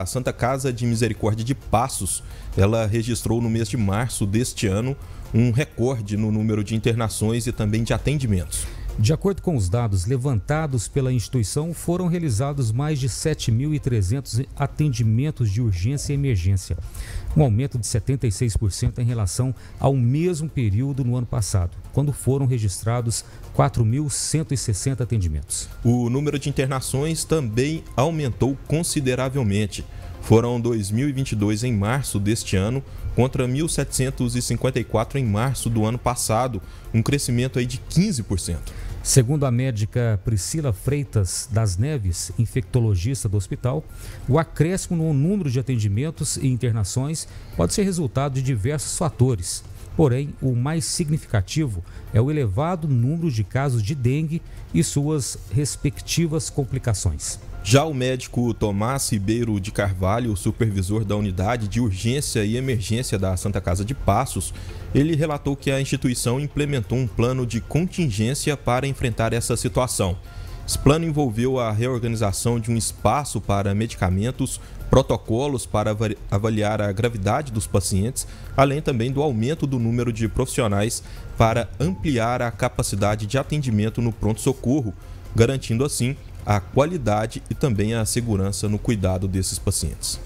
A Santa Casa de Misericórdia de Passos, ela registrou no mês de março deste ano um recorde no número de internações e também de atendimentos. De acordo com os dados levantados pela instituição, foram realizados mais de 7.300 atendimentos de urgência e emergência, um aumento de 76% em relação ao mesmo período no ano passado, quando foram registrados 4.160 atendimentos. O número de internações também aumentou consideravelmente. Foram 2.022 em março deste ano contra 1.754 em março do ano passado, um crescimento aí de 15%. Segundo a médica Priscila Freitas das Neves, infectologista do hospital, o acréscimo no número de atendimentos e internações pode ser resultado de diversos fatores. Porém, o mais significativo é o elevado número de casos de dengue e suas respectivas complicações. Já o médico Tomás Ribeiro de Carvalho, supervisor da unidade de urgência e emergência da Santa Casa de Passos, ele relatou que a instituição implementou um plano de contingência para enfrentar essa situação. Esse plano envolveu a reorganização de um espaço para medicamentos, protocolos para avaliar a gravidade dos pacientes, além também do aumento do número de profissionais para ampliar a capacidade de atendimento no pronto-socorro, garantindo assim a qualidade e também a segurança no cuidado desses pacientes.